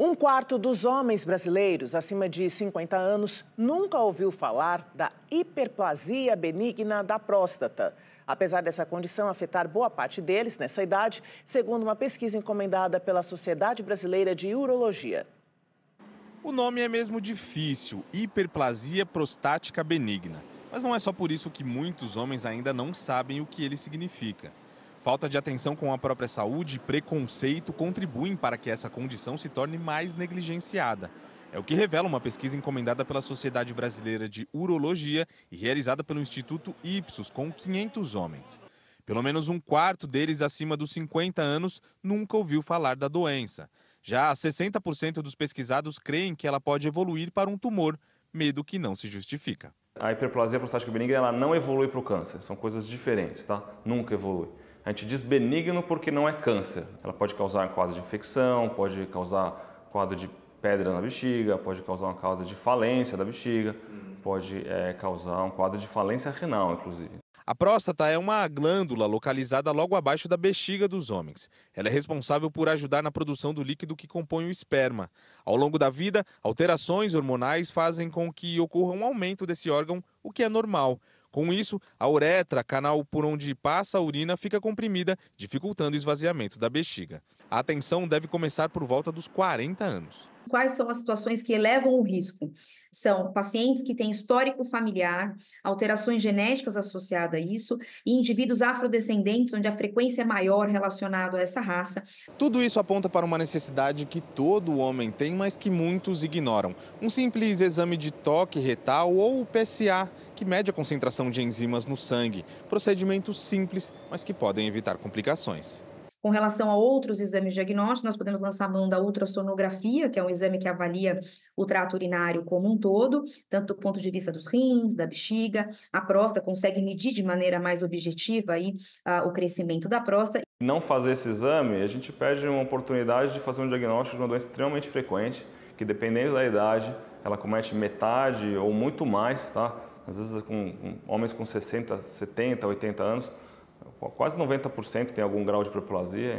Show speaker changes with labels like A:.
A: Um quarto dos homens brasileiros acima de 50 anos nunca ouviu falar da hiperplasia benigna da próstata. Apesar dessa condição afetar boa parte deles nessa idade, segundo uma pesquisa encomendada pela Sociedade Brasileira de Urologia. O nome é mesmo difícil, hiperplasia prostática benigna. Mas não é só por isso que muitos homens ainda não sabem o que ele significa. Falta de atenção com a própria saúde e preconceito contribuem para que essa condição se torne mais negligenciada. É o que revela uma pesquisa encomendada pela Sociedade Brasileira de Urologia e realizada pelo Instituto Ipsos com 500 homens. Pelo menos um quarto deles acima dos 50 anos nunca ouviu falar da doença. Já 60% dos pesquisados creem que ela pode evoluir para um tumor, medo que não se justifica.
B: A hiperplasia prostática benigna ela não evolui para o câncer, são coisas diferentes, tá? Nunca evolui. A gente diz benigno porque não é câncer. Ela pode causar um quadro de infecção, pode causar quadro de pedra na bexiga, pode causar uma causa de falência da bexiga, pode é, causar um quadro de falência renal, inclusive. A próstata é uma glândula localizada
A: logo abaixo da bexiga dos homens. Ela é responsável por ajudar na produção do líquido que compõe o esperma. Ao longo da vida, alterações hormonais fazem com que ocorra um aumento desse órgão, o que é normal. Com isso, a uretra, canal por onde passa a urina, fica comprimida, dificultando o esvaziamento da bexiga. A atenção deve começar por volta dos 40 anos.
C: Quais são as situações que elevam o risco? São pacientes que têm histórico familiar, alterações genéticas associadas a isso, e indivíduos afrodescendentes, onde a frequência é maior relacionada a essa raça.
A: Tudo isso aponta para uma necessidade que todo homem tem, mas que muitos ignoram. Um simples exame de toque retal ou o PSA, que mede a concentração de enzimas no sangue. Procedimento simples, mas que podem evitar complicações.
C: Com relação a outros exames diagnósticos, nós podemos lançar mão da ultrassonografia, que é um exame que avalia o trato urinário como um todo, tanto do ponto de vista dos rins, da bexiga, a próstata consegue medir de maneira mais objetiva aí, o crescimento da próstata.
B: Não fazer esse exame, a gente perde uma oportunidade de fazer um diagnóstico de uma doença extremamente frequente, que dependendo da idade, ela comete metade ou muito mais, tá? Às vezes com, com homens com 60, 70, 80 anos, quase 90% tem algum grau de hiperplasia,